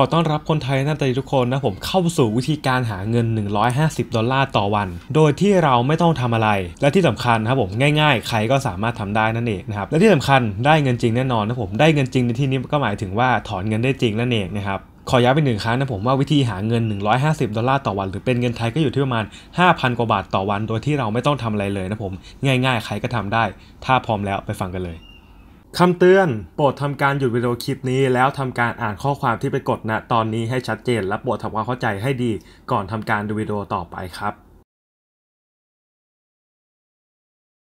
ขอต้อนรับคนไทยน่าตีทุกคนนะผมเข้าสู่วิธีการหาเงิน 150 ดอลลาร์ต่อวัน โดยที่เราไม่ต้องทำอะไร และที่สำคัญนะครับผมง่ายๆใครก็สามารถทำได้นั่นเองนะครับ และที่สำคัญได้เงินจริงแน่นอนนะผมได้เงินจริงในที่นี้ก็หมายถึงว่าถอนเงินได้จริงนั่นเองนะครับ ขอย้ำไปหนึ่งครั้งนะผมว่าวิธีหาเงิน 150 ดอลลาร์ต่อวัน หรือเป็นเงินไทยก็อยู่ที่ประมาณ 5,000 กว่าบาทต่อวัน โดยที่เราไม่ต้องทำอะไรเลยนะผมง่ายๆใครก็ทำได้ ถ้าพร้อมแล้วไปฟังกันเลยคำเตือน โปรดทำการหยุดวิดีโอคลิปนี้แล้วทำการอ่านข้อความที่ไปกดณนะตอนนี้ให้ชัดเจนและโปรดทำความเข้าใจให้ดีก่อนทำการดูวิดีโอต่อไปครับ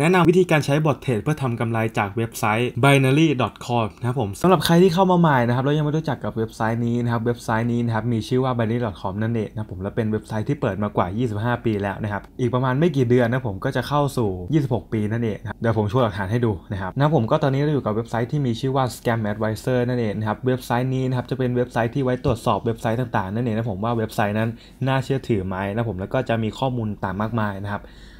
แนะนำวิธีการใช้บอทเทรดเพื่อทำกำไรจากเว็บไซต์ binary.com นะครับผมสำหรับใครที่เข้ามาใหม่นะครับแล้วยังไม่รู้จักกับเว็บไซต์นี้นะครับเว็บไซต์นี้นะครับมีชื่อว่า binary.com นั่นเองนะผมและเป็นเว็บไซต์ที่เปิดมากว่า 25 ปีแล้วนะครับอีกประมาณไม่กี่เดือนนะผมก็จะเข้าสู่ 26 ปีนั่นเองเดี๋ยวผมช่วยหลักฐานให้ดูนะครับนะผมก็ตอนนี้เราอยู่กับเว็บไซต์ที่มีชื่อว่า scam advisor นั่นเองนะครับเว็บไซต์นี้นะครับจะเป็นเว็บไซต์ที่ไว้ตรวจสอบเว็บไซต์ต่างๆ นั่นเองนะผมว่าเว็บไซต์นั้นน่าเชื่อถือไหมนะผมแล้วก็จะมีข้อมูลต่างมากมายนะครับ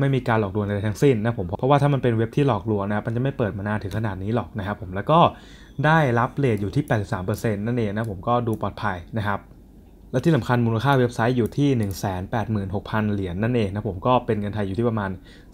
ไม่มีการหลอกลวงอะไรทั้งสิ้นนะผมเพราะว่าถ้ามันเป็นเว็บที่หลอกลวงนะครับมันจะไม่เปิดมานานถึงขนาดนี้หรอกนะครับผมแล้วก็ได้รับเลทอยู่ที่ 83%นั่นเองนะผมก็ดูปลอดภัยนะครับและที่สำคัญมูลค่าเว็บไซต์อยู่ที่186,000 เหรียญนนั่นเองนะผมก็เป็นเงินไทยอยู่ที่ประมาณ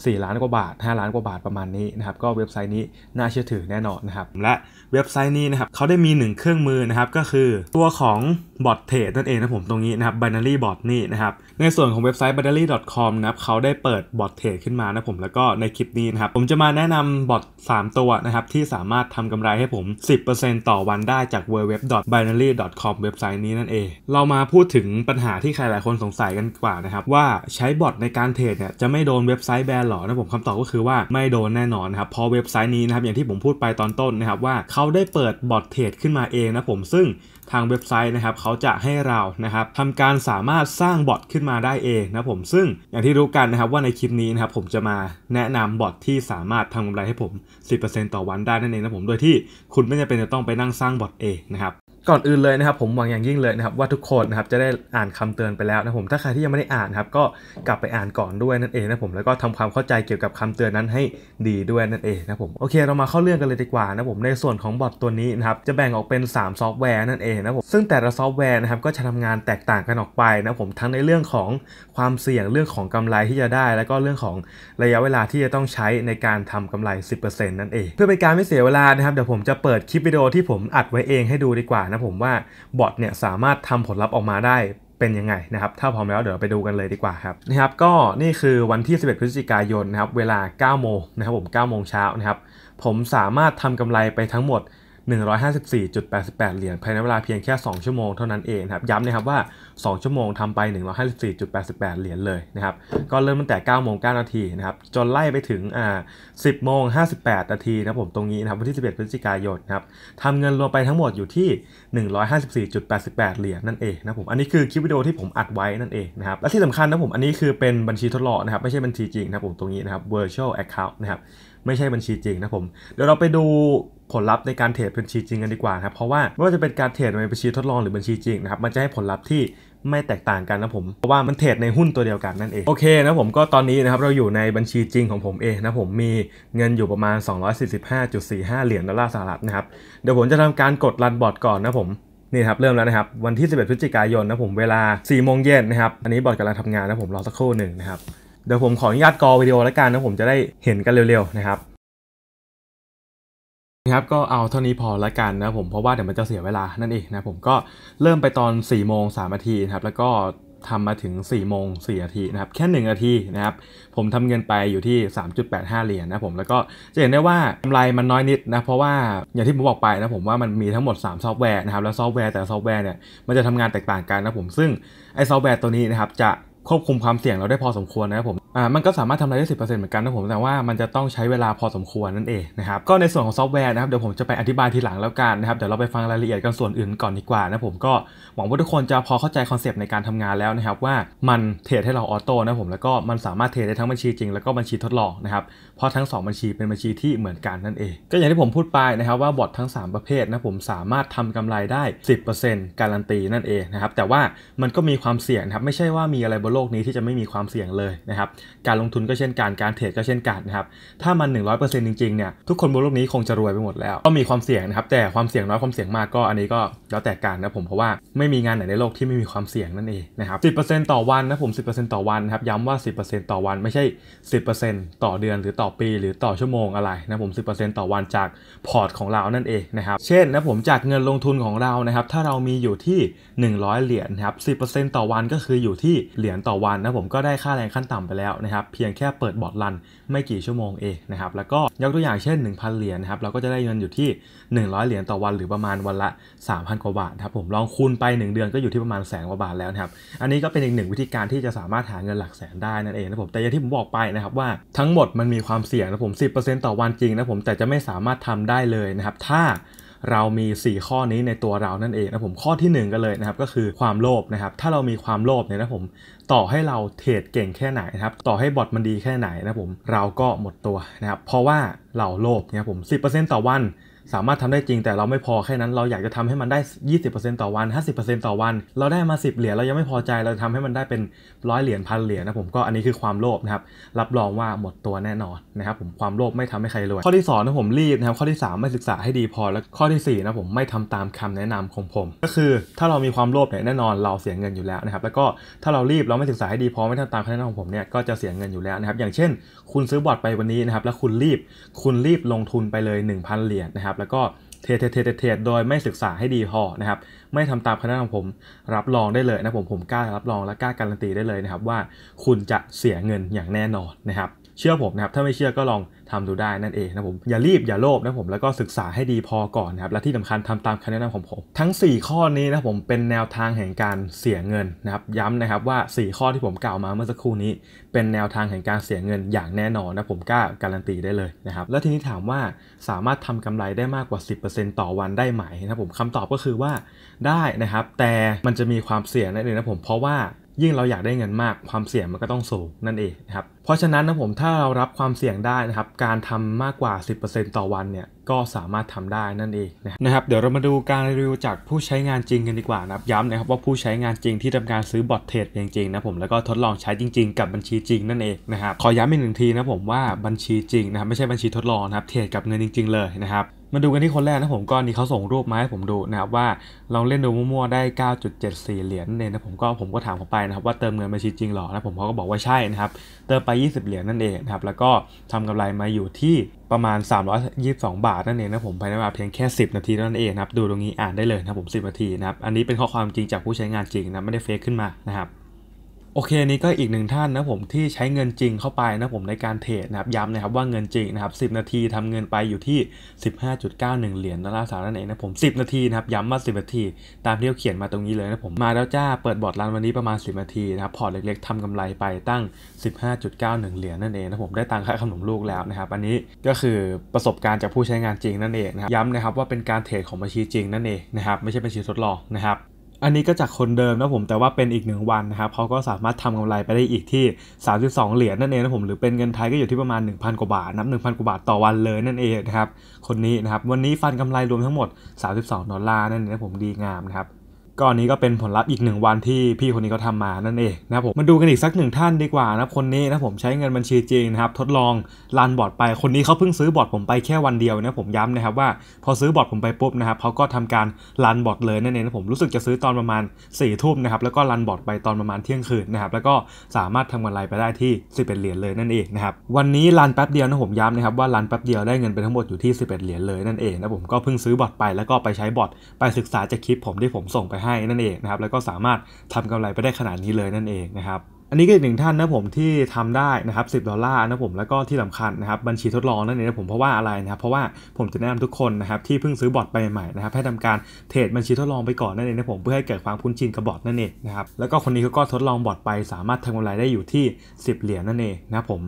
4ล้านกว่าบาท 5 ล้านกว่าบาทประมาณนี้นะครับก็เว็บไซต์นี้น่าเชื่อถือแน่นอนนะครับและเว็บไซต์นี้นะครับเขาได้มี 1 เครื่องมือนะครับก็คือตัวของบอทเทรดนั่นเองนะผมตรงนี้นะครับ binary bot นี่นะครับในส่วนของเว็บไซต์ binary.com นะครับเขาได้เปิดบอทเทรดขึ้นมานะผมแล้วก็ในคลิปนี้นะครับ ผมจะมาแนะนำบอท3ตัวนะครับ ที่สามารถทำกำไรให้ผม 10%ต่อวันได้จาก www.binary.com เว็บไซต์นี้นั่นเองเรามาพูดถึงปัญหาที่ใครหลายคนสงสัยกันกว่านะครับว่าใช้บอทในการเทรดเนี่ยจะไม่โดนเว็บไซต์แบนหรอนะผมคำตอบก็คือว่าไม่โดนแน่นอนนะครับพอเว็บไซต์นี้นะครับอย่างที่ผมพูดไปตอนต้นนะครับ ว่า เขาได้เปิดบอทเทรดขึ้นมาเองนะผมซึ่งทางเว็บไซต์นะครับ เขาจะให้เรานะครับทำการสามารถสร้างบอทขึ้นมาได้เองนะผมซึ่งอย่างที่รู้กันนะครับว่าในคลิปนี้นะครับผมจะมาแนะนำบอทที่สามารถทำกำไรให้ผม 10%ต่อวันได้นั่นเองนะผมโดยที่คุณไม่จำเป็นจะต้องไปนั่งสร้างบอทเองนะครับก่อนอื่นเลยนะครับ ผมหวังอย่างยิ่งเลยนะครับว่าทุกคนนะครับจะได้อ่านคำเตือนไปแล้วนะผมถ้าใครที่ยังไม่ได้อ่านครับก็กลับไปอ่านก่อนด้วยนั่นเองนะผมแล้วก็ทำความเข้าใจเกี่ยวกับคำเตือนนั้นให้ดีด้วยนั่นเองนะผมโอเคเรามาเข้าเรื่องกันเลยดีกว่านะผมในส่วนของบอทตัวนี้นะครับจะแบ่งออกเป็น 3ซอฟต์แวร์นั่นเองนะผมซึ่งแต่ละซอฟต์แวร์นะครับก็จะทำงานแตกต่างกันออกไปนะผมทั้งในเรื่องของความเสี่ยงเรื่องของกำไรที่จะได้ แล้วก็เรื่องของระยะเวลาที่จะต้องใช้ในการทำกำไร 10%นั่นเองเพื่อเป็นการไม่เสียเวลานะครับเดี๋ยวผมจะเปิดคลิปวิดีโอที่ผมอัดไว้เองให้ดูดีกว่านะผมว่าบอทเนี่ยสามารถทำผลลัพธ์ออกมาได้เป็นยังไงนะครับ ถ้าพร้อมแล้วเดี๋ยวไปดูกันเลยดีกว่าครับนะครับ ก็นี่คือวันที่ 11พฤศจิกายนนะครับเวลา 9 โมงนะครับผม 9 โมงเช้านะครับผมสามารถทำกำไรไปทั้งหมด154.88 เหรียญภายในเวลาเพียงแค่ 2 ชั่วโมงเท่านั้นเองครับย้ำนะครับว่า 2 ชั่วโมงทำไป 154.88 เหรียญเลยนะครับก็เริ่มตั้งแต่ 9 โมง9นาทีนะครับจนไล่ไปถึงอ่า10 โมง 58นาทีนะผมตรงนี้นะครับวันที่ 11พฤศจิกายนนะครับทำเงินรวมไปทั้งหมดอยู่ที่ 154.88 เหรียญนั่นเองนะผมอันนี้คือคลิปวิดีโอที่ผมอัดไว้นั่นเองนะครับและที่สำคัญนะผมอันนี้คือเป็นบัญชีทดลองนะครับไม่ใช่บัญชีจริงนะผมตรงนี้นะครับ virtual account นะครับไม่ใช่บัญชีจริงนะผมเดี๋ยวเราไปดูผลลัพธ์ในการเทรดบัญชีจริงกันดีกว่าครับเพราะว่าไม่ว่าจะเป็นการเทรดในบัญชีทดลองหรือบัญชีจริงนะครับมันจะให้ผลลัพธ์ที่ไม่แตกต่างกันนะผมเพราะว่ามันเทรดในหุ้นตัวเดียวกันนั่นเองโอเคนะผมก็ตอนนี้นะครับเราอยู่ในบัญชีจริงของผมเองนะผมมีเงินอยู่ประมาณ 245.45 เหรียญดอลลาร์สหรัฐนะครับเดี๋ยวผมจะทำการกดรันบอร์ดก่อนนะผมนี่ครับเริ่มแล้วนะครับวันที่ 11พฤศจิกายนนะผมเวลา4โมงเย็นนะครับอันนี้บอร์ดกำลังทำงานนะผมรอสักครู่หนึ่งนะครับเดี๋ยวผมขออนุญาตกอวิดีโอแล้วกันนะผมจะได้เห็นกันเร็วๆนะครับนะครับก็เอาเท่านี้พอละกันนะผมเพราะว่าเดี๋ยวมันจะเสียเวลานั่นเองนะผมก็เริ่มไปตอน4ี่โมงสามนาทีนะครับแล้วก็ทำมาถึง4ี่โมงสี่นาทีนะครับแค่1นาทีนะครับผมทำเงินไปอยู่ที่ 3.85เหรียญนนะผมแล้วก็จะเห็นได้ว่ากำไรมันน้อยนิดนะเพราะว่าอย่างที่ผมบอกไปนะผมว่ามันมีทั้งหมด3ซอฟต์แวร์นะครับแล้วซอฟต์แวร์แต่ซอฟต์แวร์เนี่ยมันจะทำงานแตกต่างกันนะผมซึ่งไอซอฟต์แวร์ตัวนี้นะครับจะควบคุมความเสี่ยงเราได้พอสมควรนะครับผมอ่ามันก็สามารถทำรายได้สิเหมือนกันนะผม แต่ว่ามันจะต้องใช้เวลาพอสมควรนั่นเองนะครับ ก็ในส่วนของซอฟต์แวร์นะครับ เดี๋ยวผมจะไปอธิบายทีหลังแล้วกันนะครับ เดี๋ยวเราไปฟังรายละเอียดกันส่วนอื่นก่อนดีกว่านะผม ก็หวังว่าทุกคนจะพอเข้าใจคอนเซปต์ในการทำงานแล้วนะครับ ว่ามันเทรดให้เราออโต้นะผม แล้วก็มันสามารถเทรดได้ทั้งบัญชีจริงแล้วก็บัญชีทดลองนะครับเพราะทั้ง2บัญชีเป็นบัญชีที่เหมือนกันนั่นเอง ก็อย่างที่ผมพูดไปนะครับว่าบอททั้ง 3 ประเภทนะผมสามารถทำกำไรได้ 10%การันตีนั่นเองนะครับ แต่ว่ามันก็มีความเสี่ยงครับไม่ใช่ว่ามีอะไรบนโลกนี้ที่จะไม่มีความเสี่ยงเลยนะครับ การลงทุนก็เช่นกันการเทรดก็เช่นกันนะครับถ้ามัน 100%จริงๆเนี่ยทุกคนบนโลกนี้คงจะรวยไปหมดแล้วก็มีความเสี่ยงนะครับแต่ความเสี่ยงน้อยความเสี่ยงมากก็อันนี้ก็แล้วแต่การนะผมเพราะว่าไม่มีงานไหนในโลกที่ไม่มีความเสี่ยงนั่นเองนะครับ10%ต่อวันนะผม10%ต่อวันครับย้ำว่า 10%ต่อวัน ไม่ใช่ 10%ต่อเดือนหรือต่อปีหรือต่อชั่วโมงอะไรนะผม 10%ต่อวันจากพอร์ตของเรานั่นเองนะครับเช่นนะผมจากเงินลงทุนของเรานะครับถ้าเรามีอยู่ที่ 100 เหรียญนะครับ10%ต่อวันก็คืออยู่ที่เหรียญต่อวันนะผมก็ได้ค่าแรงขั้นต่ำไปแล้วนะครับเพียงแค่เปิดบอร์ดลันไม่กี่ชั่วโมงเองนะครับแล้วก็ยกตัวอย่างเช่น 1,000 เหรียญนะครับเราก็จะได้เงินอยู่ที่ 100 เหรียญต่อวัน หรือประมาณวันละ 3,000 กว่าบาทครับผมลองคูณไป 1 เดือนก็อยู่ที่ประมาณแสนกว่าบาทแล้วนะครับอันนี้ก็เป็นอีกหนึ่งวิธีการที่จะสามารถหาเงินหลักแสนได้นั่นเองนะผมแต่อย่างที่ผมบอกไปนะครับว่าทั้งหมดมันมีควความเสี่ยงนะผม10%ต่อวัน จริงนะผมแต่ จะไม่สามารถทำได้เลย นะ ครับ ถ้าเรามี 4 ข้อนี้ในตัวเรานั่นเองนะผมข้อที่ 1กันเลยนะครับก็คือความโลภนะ ครับ ถ้าเรามีความโลภเนี่ยนะผมต่อให้เราเทรดเก่งแค่ไหนนะ ครับ ต่อให้บอทมันดีแค่ไหน นะ ผม เราก็หมดตัว นะ ครับเพราะว่าเราโลภเนี่ยผม 10%ต่อวันสามารถทำได้จริงแต่เราไม่พอแค่นั้นเราอยากจะทำให้มันได้ 20%ต่อวัน50%ต่อวัน เราได้มา10เหรียญเรายังไม่พอใจเราทำให้มันได้เป็นร้อยเหรียญพันเหรียญนะผมก็อันนี้คือความโลภนะครับรับรองว่าหมดตัวแน่นอนนะครับ ผมความโลภไม่ทำให้ใครรวยข้อที่2นะผมรีบนะครับข้อที่ 3 ไม่ศึกษาให้ดีพอแล้วข้อที่ 4 นะผมไม่ทำตามคำแนะนำของผม ก็คือถ้าเรามีความโลภเนี่ยแน่นอนเราเสียเงินอยู่แล้วนะครับแล้วก็ถ้าเรารีบเราไม่ศึกษาให้ดีพอไม่ทำตามคำแนะนำของผมเนี่ยก็จะเสียเงินอยู่แล้วนะครับ อย่างเช่น คุณซื้อบอร์ดไปวันนี้นะครับแล้วคุณรีบคุณรีบลงทุนไปเลย1,000เหรียญนะครับแล้วก็เทเทเทเท โดยไม่ศึกษาให้ดีพอนะครับ ไม่ทำตามคณะของผมรับรองได้เลยนะผมผมกล้ารับรองและกล้าการันตีได้เลยนะครับ ว่าคุณจะเสียเงินอย่างแน่นอนนะครับเชื่อผมนะครับถ้าไม่เชื่อก็ลองทำดูได้นั่นเองนะผมอย่ารีบอย่าโลภนะผมแล้วก็ศึกษาให้ดีพอก่อนนะครับ และที่สำคัญทำตามคำแนะนำของผมทั้ง 4 ข้อนี้นะผมเป็นแนวทางแห่งการเสียเงินนะครับย้ำนะครับว่า 4 ข้อที่ผมกล่าวมาเมื่อสักครู่นี้ เป็นแนวทางแห่งการเสียเงินอย่างแน่นอนนะผมกล้าการันตีได้เลยนะครับแล้วทีนี้ถามว่าสามารถทำกำไรได้มากกว่า 10%ต่อวันได้ไหมนะผมคำตอบก็คือว่าได้นะครับแต่มันจะมีความเสี่ยงนั่นเองนะผมเพราะว่ายิ่งเราอยากได้เงินมาก ความเสี่ยงมันก็ต้องสูงนั่นเองนะครับ เพราะฉะนั้นนะผมถ้าเรารับความเสี่ยงได้นะครับ การทำมากกว่า 10%ต่อวันเนี่ย ก็สามารถทำได้นั่นเองนะครับ เดี๋ยวเรามาดูการรีวิวจากผู้ใช้งานจริงกันดีกว่านะครับ ย้ำนะครับ ว่าผู้ใช้งานจริงที่ทำการซื้อบอทเทรดจริงๆนะผม แล้วก็ทดลองใช้จริง ๆ กับบัญชีจริง นั่นเองนะครับ ขอย้ำอีกหนึ่งทีนะผมว่าบัญชีจริงนะครับไม่ใช่บัญชีทดลองนะครับเทรดกับเงินจริงๆเลยนะครับมาดูกันที่คนแรกนะผมก็นี่เขาส่งรูปมาให้ผมดูนะครับว่า ลองเล่นดูมั่วๆได้ 9.74 เหรียญเนี่ยนะผมก็ผมก็ถามเขาไปนะครับว่าเติมเงินบัญชีจริงหรอนะผมเขาก็บอกว่าใช่นะครับ เติมไป 20 เหรียญนั่นเองนะครับแล้วก็ทำกำไรมาอยู่ที่ประมาณ 322 บาทนั่นเองนะผมภายในเวลาเพียงแค่ 10 นาทีนั่นเองนะครับดูตรงนี้อ่านได้เลยนะผม 10 นาทีนะครับอันนี้เป็นข้อความจริงจากผู้ใช้งานจริงนะไม่ได้เฟซขึ้นมานะครับโอเคนี้ก็อีกหนึ่งท่านนะผมที่ใช้เงินจริงเข้าไปนะผมในการเทรดนะครับย้ำนะครับว่าเงินจริงนะครับ10 นาทีทำเงินไปอยู่ที่ 15.91เหรียญดอลลาร์สหรัฐนั่นเองนะผม 10 นาทีนะครับ ย้ำว่า10 นาทีตามที่เขาเขียนมาตรงนี้เลยนะผมมาแล้วจ้าเปิดบอร์ดรันวันนี้ประมาณ10นาทีนะครับ พอร์ตเล็กๆ ทำกำไรไปตั้ง 15.91เหรียญนั่นเองนะผมได้ตังค่าขนมลูกแล้วนะครับอันนี้ก็คือประสบการณ์จากผู้ใช้งานจริงนั่นเองนะครับย้ำนะครับว่าเป็นการเทรดของบัญชีจริงนั่นเองนะครับไม่ใช่บัญชีทดลองนะครับอันนี้ก็จากคนเดิมนะผม แต่ว่าเป็นอีกหนึ่งวันนะครับเขาก็สามารถทำกำไรไปได้อีกที่ 32 เหรียญนั่นเองนะผมหรือเป็นเงินไทยก็อยู่ที่ประมาณ 1,000 กว่าบาทนับ1,000 กว่าบาทต่อวันเลย นั่นเองนะครับคนนี้นะครับ วันนี้ฟันกำไรรวมทั้งหมด 32 ดอลลาร์นั่นเองนะผมดีงามนะครับก็อันนี้ก็เป็นผลลัพธ์อีกหนึ่งวันที่พี่คนนี้เขาทามานั่นเองนะครับผมมาดูกันอีกสักหนึ่งท่านดีกว่านะคนนี้นะผมใช้เงินบัญชีจริงนะครับทดลองลันบอร์ดไปคนนี้เขาเพิ่งซื้อบอร์ดผมไปแค่วันเดียวนะผมย้ำนะครับว่าพอซื้อบอร์ดผมไปปุ๊บนะครับเขาก็ทำการลันบอร์ดเลยนั่นเองนะผมรู้สึกจะซื้อตอนประมาณ4ี่ทุ่มนะครับแล้วก็ลันบอร์ดไปตอนประมาณเที่ยงคืนนะครับแล้วก็สามารถทำกำไรไปได้ที่ 11เหรียญเลยนั่นเองนะครับวันนี้ลันแป๊บเดียวนะผมย้ำนะครับว่าลันแป๊บเดียวได้เงินไปทั้งหมดอยู่ที่ 11เหรียญเลยนั่นเองนะผมก็เพิ่งซื้อบอร์ดไปแล้วก็ไปใช้บอร์ดไปศึกษาจากคลิปผมที่ผมส่งไปให้ให้นั่นเองนะครับแล้วก็สามารถทำกำไรไปได้ขนาดนี้เลยนั่นเองนะครับอันนี้ก็อีกหนึ่งท่านนะผมที่ทำได้นะครับสิดอลลาร์นะผมแล้วก็ที่สำคัญนะครับบัญชีทดลองนั่นเองนะผมเพราะว่าอะไรนะครับเพราะว่าผมจะแนะนำทุกคนนะครับที่เพิ่งซื้อบอทไปใหม่นะครับให้ทำการเทรดบัญชีทดลองไปก่อนนั่นเองนะผมเพื่อให้เกิดความคุ้นชินกับบอทนั่นเองนะครับแล้วก็คนนี้เขาก็ทดลองบอทไป สามารถทำกำไรได้อยู่ที่ 10 เหรียญนั่นเองนะผม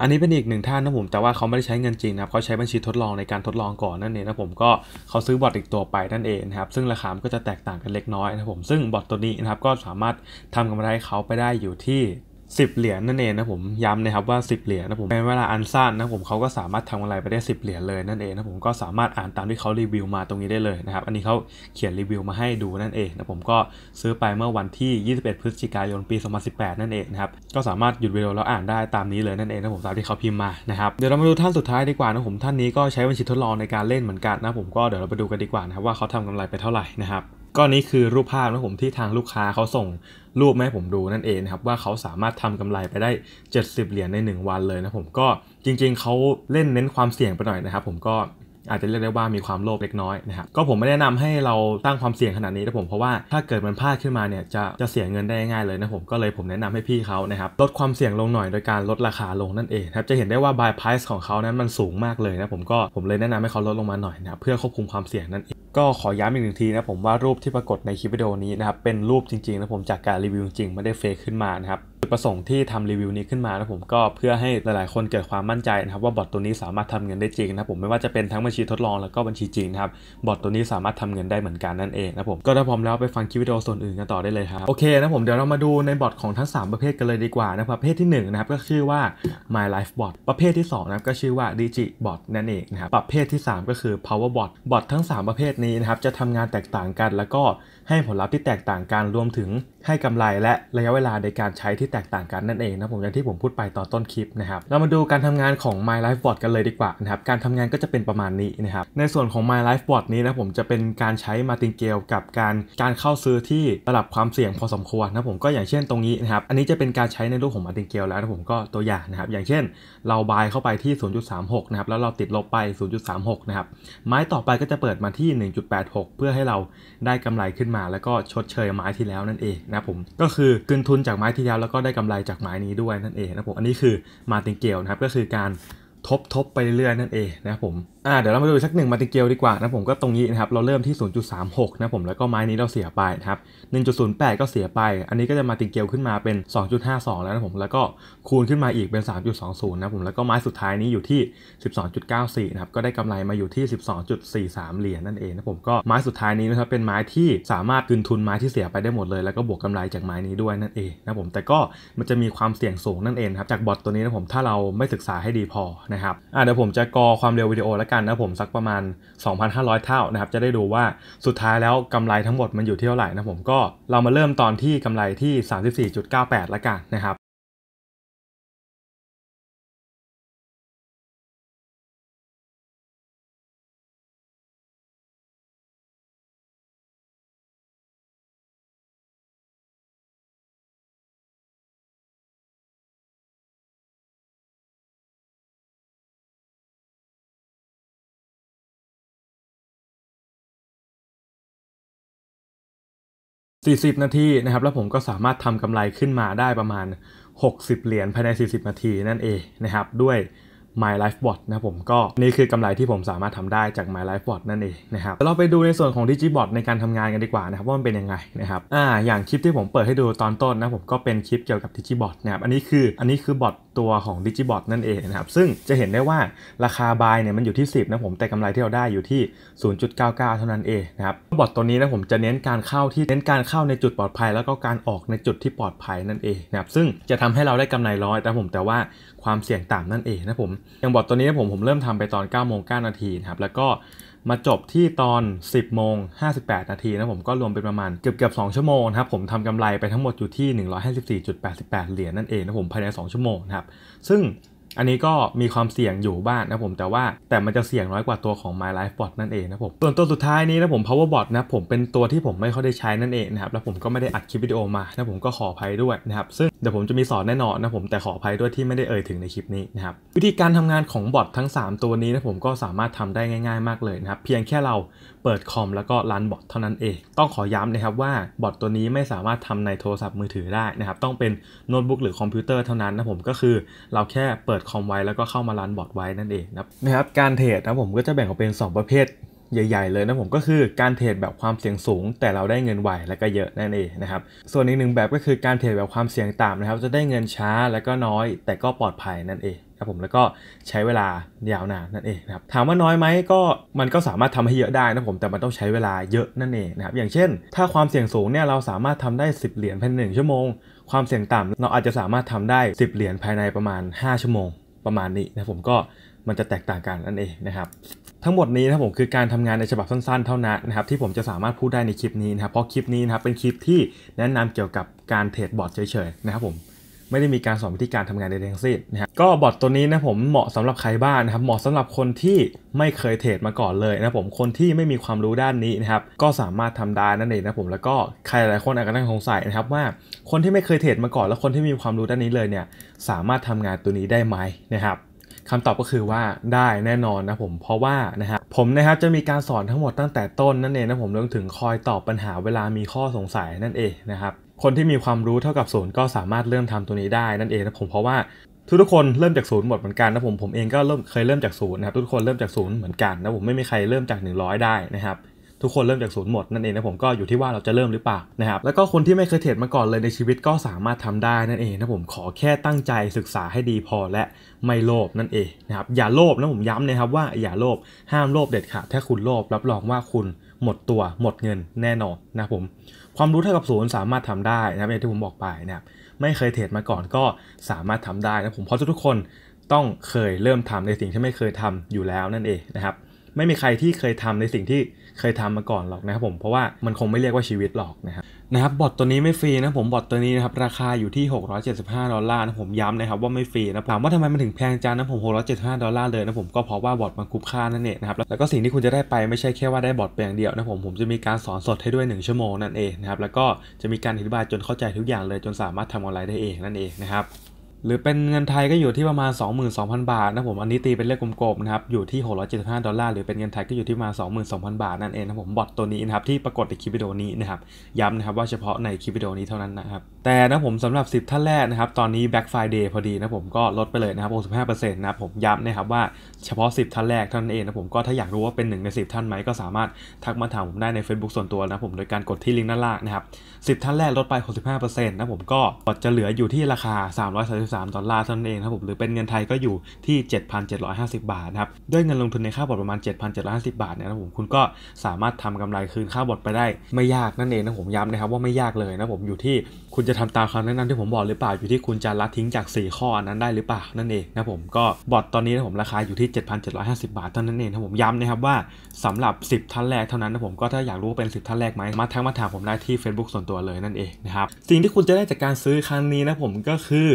อันนี้เป็นอีกหนึ่งท่านนะผมแต่ว่าเขาไม่ได้ใช้เงินจริงนะครับเขาใช้บัญชีทดลองในการทดลองก่อนนั่นเองนะผมก็เขาซื้อบอทอีกตัวไปนั่นเองนะครับ ซึ่งราคาก็จะแตกต่างกันเล็กน้อยนะผมซึ่งบอทตัวนี้นะครับก็สามารถทำกำไรเขาไปได้อยู่ที่สิบเหรียญนั่นเองนะผมย้ำนะครับว่าสิบเหรียญนะผมในเวลาอันสั้นนะผมเขาก็สามารถทำอะไรไปได้สิบเหรียญเลยนั่นเองนะผมก็สามารถอ่านตามที่เขารีวิวมาตรงนี้ได้เลยนะครับอันนี้เขาเขียนรีวิวมาให้ดูนั่นเองนะผมก็ซื้อไปเมื่อวันที่ 21 พฤศจิกายนปี2018นั่นเองนะครับก็สามารถหยุดวิดีโอแล้วอ่านได้ตามนี้เลยนั่นเองนะผมตามที่เขาพิมพ์มานะครับเดี๋ยวเรามาดูท่านสุดท้ายดีกว่านะผมท่านนี้ก็ใช้บัญชีทดลองในการเล่นเหมือนกันนะผมก็เดี๋ยวเราไปดูกันดีกว่านะครับว่าเขาทํกำไรไปเท่าไหร่นะครับก็นี้คือรูปภาพนะผมที่ทางลูกค้าเขาส่งรูปม่ให้ผมดูนั่นเองนะครับว่าเขาสามารถทำกำไรไปได้ 70 เหรียญใน 1 วันเลยนะผมก็จริงๆเขาเล่นเน้นความเสี่ยงไปหน่อยนะครับผมก็อาจจะเรียกได้ว่ามีความโลภเล็กน้อยนะครับก็ผมไม่แนะนำให้เราตั้งความเสี่ยงขนาดนี้นะผมเพราะว่าถ้าเกิดมันพลาดขึ้นมาเนี่ยจะจะเสียเงินได้ง่ายเลยนะผมก็เลยผมแนะนำให้พี่เขานะครับลดความเสี่ยงลงหน่อยโดยการลดราคาลงนั่นเองครับจะเห็นได้ว่า buy price ของเขานั้นมันสูงมากเลยนะผมก็ผมเลยแนะนำให้เขาลดลงมาหน่อยนะเพื่อควบคุมความเสี่ยงนั่นเองก็ขอย้ำอีกหนึ่งทีนะผมว่ารูปที่ปรากฏในคลิปวิดีโอนี้นะครับ เป็นรูปจริงๆนะผมจากการรีวิวจริงไม่ได้เฟซขึ้นมานะครับดประสงค์ที่ทำรีวิวนี้ขึ้นมานะผมก็เพื่อให้หลาย ๆ คนเกิดความมั่นใจนะครับว่าบอทตัวนี้สามารถทำเงินได้จริงนะผมไม่ว่าจะเป็นทั้งบัญชีทดลองแล้วก็บัญชีจริงนะครับบอทตัวนี้สามารถทำเงินได้เหมือนกันนั่นเองนะผมก็ถ้าพร้อมแล้วไปฟังคลิปวิดีโอส่วนอื่นกันต่อได้เลยครับโอเคนะผมเดี๋ยวเรามาดูในบอทของทั้ง 3 ประเภทกันเลยดีกว่านะประเภทที่1นะครับก็ชื่อว่า My Life Bot ประเภทที่2นะครับก็ชื่อว่า Digi Bot นั่นเองนะครับประเภทที่ 3 ก็คือ Power Bot บอททั้ง 3 ประเภทนี้นะครับจะทำงานแตกต่างกัน แล้วก็ให้ผลลัพธ์ที่แตกต่างกันรวมถึงให้กำไร และระยะเวลาในการใช้ที่แตกต่างกันนั่นเองนะผมอย่างที่ผมพูดไปตอนต้นคลิปนะครับเรามาดูการทำงานของ My Lifeboard กันเลยดีกว่านะครับการทำงานก็จะเป็นประมาณนี้นะครับในส่วนของ My Lifeboard นี้นะผมจะเป็นการใช้มาติงเกลกับการการเข้าซื้อที่ระดับความเสี่ยงพอสมควรนะผมก็อย่างเช่นตรงนี้นะครับอันนี้จะเป็นการใช้ในรูปของมาติงเกลแล้วนะผมก็ตัวอย่างนะครับอย่างเช่น เราบายเข้าไปที่ 0.36 นะครับแล้วเราติดลบไป 0.36 นะครับไม้ต่อไปก็จะเปิดมาที่ 1.86 เพื่อให้เราได้กำไรขึ้นมามาแล้วก็ชดเชยไม้ที่แล้วนั่นเองนะผมก็คือกินทุนจากไม้ที่แล้วแล้วก็ได้กำไรจากไม้นี้ด้วยนั่นเองนะผมอันนี้คือมาติงเกลนะครับก็คือการทบทบไปเรื่อยนั่นเองนะผมอ่าเดี๋ยวเรามาดูสักหนึ่งมาติเกลดีกว่านะผมก็ตรงนี้นะครับเราเริ่มที่ 0.36 นะผมแล้วก็ไม้นี้เราเสียไปนะครับ 1.08 ก็เสียไป อันนี้ก็จะมาติเกลขึ้นมาเป็น 2.52 แล้วนะผมแล้วก็คูณขึ้นมาอีกเป็น 3.20 นะผมแล้วก็ไม้สุดท้ายนี้อยู่ที่ 12.94 นะครับก็ได้กำไรมาอยู่ที่ 12.43 เหรียญนั่นเองนะผมก็ไม้สุดท้ายนี้นะครับเป็นไม้ที่สามารถคืนทุนไม้ที่เสียไปได้หมดเลย แล้วก็บวกกาไรจากไม้นี้ด้วยนั่นเองนะผมแต่ก็มันจะมีความเสี่ยงสูงนั่นเองครับจากบอทตัวนี้นะผมถ้าเราไม่ศึกษาให้ดีพอนะครับอ่าเดี๋ยวผมจะกอความเร็ววิดีโอและันนะผมสักประมาณ 2,500 เท่านะครับ จะได้ดูว่าสุดท้ายแล้วกำไรทั้งหมดมันอยู่ที่เท่าไหร่นะผมก็เรามาเริ่มตอนที่กำไรที่ 34.98 ละกันนะครับ40 นาทีนะครับแล้วผมก็สามารถทำกำไรขึ้นมาได้ประมาณ 60 เหรียญภายใน 40 นาทีนั่นเองนะครับด้วย My Lifebot นะผมก็นี่คือกำไรที่ผมสามารถทำได้จาก My Lifebot นั่นเองนะครับเราไปดูในส่วนของ Digibot ในการทำงานกันดีกว่านะครับว่ามันเป็นยังไงนะครับอ่าอย่างคลิปที่ผมเปิดให้ดูตอนต้นนะผมก็เป็นคลิปเกี่ยวกับ Digibot นะครับอันนี้คืออันนี้คือบอทตัวของ d i g i บอทนั่นเองนะครับซึ่งจะเห็นได้ว่าราคาบายเนี่ย มันอยู่ที่ 10 นะผม แต่กำไรที่เราได้อยู่ที่ 0.99 เท่านั้นเองนะครับบอทตัวนี้นะผมจะเน้นการเข้าที่เน้นการเข้าในจุดปลอดภัย แล้วก็การออกในจุดที่ปลอดภัยนั่นเองนะครับซึ่งจะทำให้เราได้กำไรร้อย แต่ผมแต่ว่าความเสี่ยงต่ำนั่นเองนะผมอย่างบอทตัวนี้ผมผมเริ่มทำไปตอน9โมงานาทีนะครับแล้วก็มาจบที่ตอน 10 โมง 58 นาทีนะผมก็รวมเป็นประมาณเกือบเกือบ2ชั่วโมงครับผมทำกำไรไปทั้งหมดอยู่ที่ 154.88 เหรียญนั่นเองนะผมภายใน2 ชั่วโมงครับซึ่งอันนี้ก็มีความเสี่ยงอยู่บ้างนนะผมแต่ว่าแต่มันจะเสี่ยงน้อยกว่าตัวของ My Life Bot นั่นเองนะผม ส่วนตัวสุดท้ายนี้นะผม Power Bot นะผมเป็นตัวที่ผมไม่ค่อยได้ใช้นั่นเองนะครับ แล้วผมก็ไม่ได้อัดคลิปวิดีโอมานะผมก็ขออภัยด้วยนะครับ ซึ่งเดี๋ยวผมจะมีสอนแน่นอนนะผมแต่ขออภัยด้วยที่ไม่ได้เอ่ยถึงในคลิปนี้นะครับ วิธีการทำงานของบอททั้ง 3 ตัวนี้นะผมก็สามารถทำได้ง่าย ๆมากเลยนะครับ เพียงแค่เราเปิดคอมแล้วก็รันบอทเท่านั้นเอง ต้องขอย้ำนะครับว่าบอทตัวนี้ไม่สามารถทำในโทรศัพท์มือถือได้นะครับต้องเป็นโน้ตบุ๊กหรือคอมพิวเตอร์เท่านั้นนะผมก็คือเราแค่เปิดคอมไว้แล้วก็เข้ามารันบอทไว้นั่นเองนะครับการเทรดนะผมก็จะแบ่งออกเป็น 2 ประเภท ใหญ่ๆ เลยนะผมก็คือการเทรดแบบความเสี่ยงสูง แต่เราได้เงินไวและก็เยอะนั่นเองนะครับส่วนอีกหนึ่งแบบก็คือการเทรดแบบความเสี่ยงต่ำนะครับจะได้เงินช้าและก็น้อย แต่ก็ปลอดภัยนั่นเองครับผมแล้วก็ใช้เวลายาวนานนั่นเองนะครับถามว่าน้อยไหมก็มันก็สามารถทำให้เยอะได้นะผมแต่มันต้องใช้เวลาเยอะนั่นเองนะครับอย่างเช่นถ้าความเสี่ยงสูงเนี่ยเราสามารถทำได้ 10 เหรียญภายใน1 ชั่วโมง ความเสี่ยงต่ำเราอาจจะสามารถทำได้ 10 เหรียญภายในประมาณ 5ชั่วโมงประมาณนี้นะผมก็มันจะแตกต่างกันนั่นเองนะครับทั้งหมดนี้นะผมคือการทำงานในฉบับสั้นๆเท่านั้นนะครับที่ผมจะสามารถพูดได้ในคลิปนี้นะครับเพราะคลิปนี้นะครับเป็นคลิปที่แนะนำเกี่ยวกับการเทรดบอร์ดเฉยๆนะครับผมไม่ได้มีการสอนวิธีการทำงานใดทั้งสิ้นนะครก็บอทตัวนี้นะผมเหมาะสำหรับใครบ้างนะครับ เหมาะสำหรับคนที่ไม่เคยเทรดมาก่อนเลยนะผมคนที่ไม่มีความรู้ด้านนี้นะครับ ก็สามารถทำได้นั่นเองนะผมแล้วก็ใครหลายคนอาจจะตั้งสงสัยนะครับ ว่าคนที่ไม่เคยเทรดมาก่อนแล้วคนที่มีความรู้ด้านนี้เลยเนี่ย สามารถทำงานตัวนี้ได้ไหมนะครับคำตอบก็คือว่าได้แน่นอนนะผมเพราะว่านะฮะผมนะครับจะมีการสอนทั้งหมดตั้งแต่ต้นนั่นเองนะผมรวมถึงคอยตอบปัญหาเวลามีข้อสงสัยนั่นเองนะครับคนที่มีความรู้เท่ากับศูนย์ก็สามารถเริ่มทำตัวนี้ได้นั่นเองนะผมเพราะว่าทุกทุกคนเริ่มจากศูนย์หมดเหมือนกันนะผมผมเองก็เริ่มเคยเริ่มจากศูนย์นะครับทุกคนเริ่มจากศูนย์เหมือนกันนะผมไม่มีใครเริ่มจาก 100 ได้นะครับทุกคนเริ่มจากศูนย์หมด นั่นเองนะผมก็อยู่ที่ว่าเราจะเริ่มหรือเปล่านะครับแล้วก็คนที่ไม่เคยเทรดมาก่อนเลยในชีวิตก็สามารถทำได้นั่นเองนะผมขอแค่ตั้งใจศึกษาให้ดีพอและไม่โลภนั่นเองนะครับอย่าโลภนะผมย้ำนะครับว่าอย่าโลภห้ามโลภเด็ดขาดถ้าคุณโลภรับรองว่าคุณหมดตัวหมดเงินแน่นอนนะผมความรู้เท่ากับศูนย์สามารถทำได้นะครับที่ผมบอกไปนะครไม่เคยเทรดมาก่อนก็สามารถทำได้นะผมเพราะทุกคนต้องเคยเริ่มทำในสิ่งที่ไม่เคยทำอยู่แล้วนั่นเองนะครับไม่มีใครที่เคยทำในสิ่งที่เคยทำมาก่อนหรอกนะครับผมเพราะว่ามันคงไม่เรียกว่าชีวิตหรอกนะครับนะครับบอทตัวนี้ไม่ฟรีนะผมบอทตัวนี้นะครับราคาอยู่ที่ 675 ดอลลาร์นะผมย้ำนะครับว่าไม่ฟรีนะถามว่าทำไมมันถึงแพงจังนะผม 675 ดอลลาร์เลยนะผมก็เพราะว่าบอทมันคุ้มค่านั่นเองนะครับแล้วก็สิ่งที่คุณจะได้ไปไม่ใช่แค่ว่าได้บอทเปียงเดียวนะผมผมจะมีการสอนสดให้ด้วย 1 ชั่วโมงนั่นเองนะครับแล้วก็จะมีการอธิบายจนเข้าใจทุกอย่างเลย จนสามารถทำออนไลน์ได้เองนั่นเองนะครับหรือเป็นเงินไทยก็อยู่ที่ประมาณ 22,000 บาทนะผมอันนี้ตีเป็นเลขกลมๆ นะครับ อยู่ที่ 675 ดอลลาร์ หรือเป็นเงินไทยก็อยู่ที่ประมาณ 22,000 บาทนั่นเองนะผมบอทตัวนี้นะครับที่ปรากฏในคลิปวิดีโอนี้นะครับย้ำนะครับว่าเฉพาะในคลิปวิดีโอนี้เท่านั้นนะครับแต่นะผมสำหรับ 10 ท่านแรกนะครับตอนนี้ Black Friday พอดีนะผมก็ลดไปเลยนะครับ 65%นะผมย้ำนะครับว่าเฉพาะ 10 ท่านแรกเท่านั้นเองนะผมก็ถ้าอยากรู้ว่าเป็น1ใน 10 ท่านไหมก็สามารถทักมาถามผมได้ใน Facebook ส่วนตัวนะผมโดยการกดที่ลิงก์ด้านล่างนะครับ10ท่านแรกลดไป 65%นะผมก็จะเหลืออยู่ที่ราคา 333 3ดอลลาร์เท่านั้นเองครับผมหรือเป็นเงินไทยก็อยู่ที่ 7,750 บาทนะครับด้วยเงินลงทุนในค่าบอดประมาณ 7,750 บาทเนี่ยนะผมคุณก็สามารถทำกำไรคืนค่าบอดไปได้ไม่ยากนั่นเองนะผมย้ำนะครับว่าไม่ยากเลยนะผมอยู่ที่คุณจะทำตามคำแนะนำที่ผมบอกหรือเปล่าอยู่ที่คุณจะละทิ้งจาก 4 ข้อนั้นได้หรือเปล่านั่นเองนะผมก็บอดตอนนี้นะผมราคาอยู่ที่ 7,750 บาทเท่านั้นเองนะผมย้ำนะครับว่า สำหรับ 10 ท่านแรกเท่านั้นนะผมก็ถ้าอยากรู้เป็น10ท่านแรกไหมมาทักมาถามผมได้ที่ Facebook ส่วนตัวเลยนั่นเองนะครับสิ่งที่คุณจะได้จากการซื้อครั้งนี้นะผมก็คือ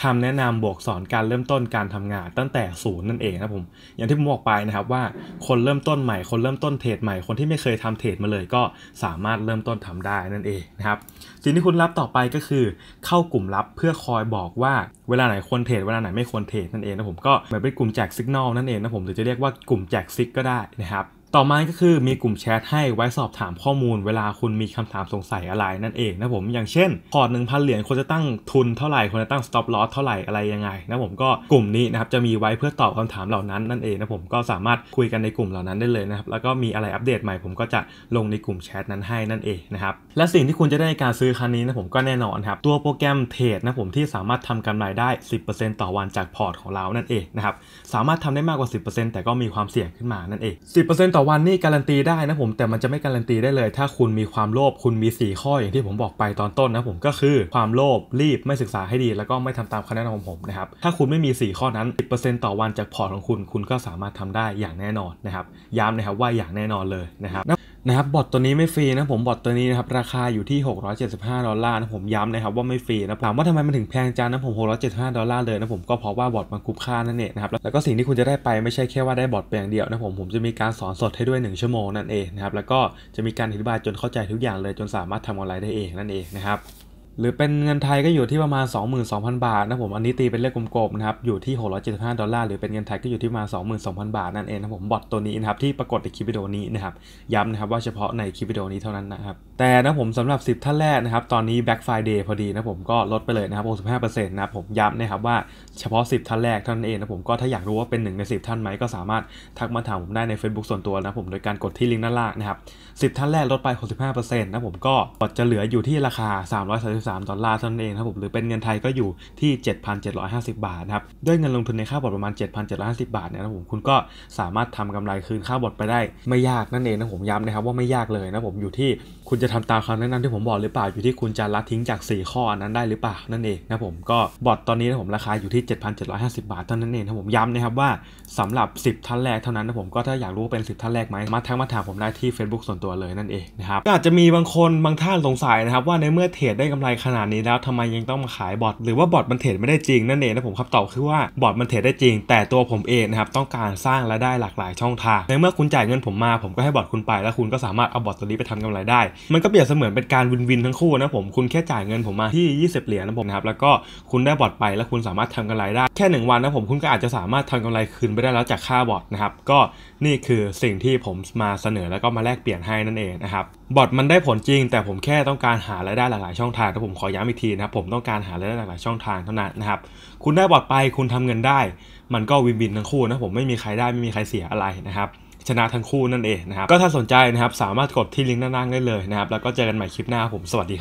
คำแนะนำบวกสอนการเริ่มต้นการทำงานตั้งแต่ศูนย์นั่นเองนะผมอย่างที่ผมบอกไปนะครับว่าคนเริ่มต้นใหม่ คนเริ่มต้นเทรดใหม่ คนที่ไม่เคยทำเทรดมาเลยก็สามารถเริ่มต้นทำได้นั่นเองนะครับสิ่งที่คุณรับต่อไปก็คือเข้ากลุ่มรับเพื่อคอยบอกว่า เวลาไหนควรเทรดเวลาไหนไม่ควรเทรดนั่นเองนะผมก็เหมือนเป็นกลุ่มแจกสัญญาณนั่นเองนะผมหรือจะเรียกว่ากลุ่มแจกซิกก็ได้นะครับต่อมาก็คือ มีกลุ่มแชทให้ไว้สอบถามข้อมูล เวลาคุณมีคำถามสงสัยอะไรนั่นเองนะผม อย่างเช่น พอร์ตหนึ่งพันเหรียญควรจะตั้งทุนเท่าไหร่ควรจะตั้งสต็อปลอสเท่าไหร่ อะไรยังไงนะผม ก็กลุ่มนี้นะครับ จะมีไว้เพื่อตอบคำถามเหล่านั้นนั่นเองนะผม ก็สามารถคุยกันในกลุ่มเหล่านั้นได้เลยนะครับ แล้วก็มีอะไรอัปเดตใหม่ ผมก็จะลงในกลุ่มแชทนั้นให้นั่นเองนะครับ และสิ่งที่คุณจะได้ในการซื้อครั้งนี้นะผม ก็แน่นอนครับ ตัวโปรแกรมเทรดนะผม ที่สามารถทำกำไรได้ 10%ต่อวันจากพอร์ตของเรานั่นเองนะครับสามารถทำได้มากกว่า 10%แต่ก็มีความเสี่ยงขึ้นมานั่นเอง10%ต่ออวันนี่การันตีได้นะผม แต่มันจะไม่การันตีได้เลย ถ้าคุณมีความโลภคุณมี4ข้ออย่างที่ผมบอกไปตอนต้นนะผมก็คือความโลภรีบไม่ศึกษาให้ดี แล้วก็ไม่ทำตามคำแนะนำของผมนะครับถ้าคุณไม่มี4ข้อนั้น10%ต่อวันจากพอร์ตของคุณคุณก็สามารถทำได้อย่างแน่นอนนะครับย้ำนะครับว่าอย่างแน่นอนเลยนะครับนะครับบอทตัวนี้ไม่ฟรีนะผมบอทตัวนี้นะครับราคาอยู่ที่ 675 ดอลลาร์นะผมย้ำนะครับว่าไม่ฟรีนะถามว่าทำไมมันถึงแพงจังนะผม 675 ดอลลาร์เลยนะผมก็เพราะว่าบอทมันคุ้มค่านั่นเองนะครับแล้วก็สิ่งที่คุณจะได้ไปไม่ใช่แค่ว่าได้บอทเพียงเดียวนะผมผมจะมีการสอนสดให้ด้วย 1 ชั่วโมงนั่นเองนะครับแล้วก็จะมีการอธิบายจนเข้าใจทุกอย่างเลยจนสามารถทำออนไลน์ได้เองนั่นเองนะครับหรือเป็นเงินไทยก็อยู่ที่ประมาณ 22,000 บาทนะผม อันนี้ตีเป็นเลขกลมๆ นะครับ อยู่ที่ 675 ดอลลาร์ หรือเป็นเงินไทยก็อยู่ที่ประมาณ 22,000 บาทนั่นเองนะผม บอทตัวนี้นะครับ ที่ปรากฏในคลิปวิดีโอนี้นะครับ ย้ำนะครับว่าเฉพาะในคลิปวิดีโอนี้เท่านั้นนะครับ แต่นะผมสำหรับ 10 ท่านแรกนะครับ ตอนนี้ Black Friday พอดีนะผม ก็ลดไปเลยนะครับ 65%นะครับผม ย้ำนะครับว่าเฉพาะ 10 ท่านแรกเท่านั้นเองนะผม ก็ถ้าอยากรู้ว่าเป็นหนึ่งใน 10 ท่านไหม ก็สามารถทักมาถามผมได้ใน Facebook ส่วนตัวนะผมโดยการกดที่ลิงก์ด้านล่างนะครับ10ท่านแรกลดไป 65%นะผมก็จะเหลืออยู่ที่ราคา3 3สา3ดอลลาร์เท่านั้นเองครับผมหรือเป็นเงินไทยก็อยู่ที่7,750บาทนะครับด้วยเงินลงทุนในค่าบอดประมาณ7,750 บาทเนี่ยนะผมคุณก็สามารถทำกำไรคืนค่าบอดไปได้ไม่ยากนั่นเองนะผมย้ำนะครับว่าไม่ยากเลยนะผมอยู่ที่คุณจะทำตามคำแนะนำที่ผมบอกหรือเปล่าอยู่ที่คุณจะละทิ้งจาก 4 ข้อนั้นได้หรือเปล่านั่นเองนะผมก็บอร์ดตอนนี้นะผมราคาอยู่ที่ 7,750 บาทเท่านั้นเองนะผมย้ำนะครับว่าสำหรับ 10 ท่านแรกเท่านั้นนะผมก็ถ้าอยากรู้เป็น 10ท่านแรกไหมมาทักมาถามผมได้ที่ Facebook ส่วนตัวเลยนั่นเองนะครับอาจจะมีบางคนบางท่านสงสัยนะครับว่าในเมื่อเทรดได้กำไรขนาดนี้แล้วทำไมยังต้องมาขายบอทหรือว่าบอทมันเทรดไม่ได้จริงนั่นเองนะผมคำตอบคือว่าบอทมันเทรดได้จริง แต่ตัวผมเองนะครับ ต้องการสร้างรายได้หลากหลายช่องทางในเมื่อคุณจ่ายเงินผมมา ผมก็ให้บอทคุณไปแล้วคุณก็สามารถเอาบอทตัวนี้ไปทำกำไรได้ มันก็เปรียบเสมือนเป็นการวินวินทั้งคู่นะผมคุณแค่จ่ายเงินผมมาที่ 20 เหรียญนะผมนะครับแล้วก็คุณได้บอทไปแล้วคุณสามารถทำกำไรได้แค่1วันนะผมคุณก็อาจจะสามารถทำกำไรคืนไปได้แล้วจากค่าบอทนะครับก็นี่คือสิ่งที่ผมมาเสนอแล้วก็มาแลกเปลี่ยนให้นั่นเองนะครับบอทมันได้ผลจริง แต่ผมแค่ต้องการหารายได้หลากหลายช่องทางับผมขอย้ำอีกทีนะครับผมต้องการหารายได้หลากหลายช่องทางเท่านั้นนะครับคุณได้บอดไปคุณทำเงินได้มันก็วินวินทั้งคู่นะผมไม่มีใครได้ไม่มีใครเสียอะไรนะครับชนะทั้งคู่นั่นเองนะครับก็ถ้าสนใจนะครับสามารถกดที่ลิงก์ด้านล่างได้เลยนะครับแล้วก็เจอกันใหม่คลิปหน้าผมสวัสดีครับ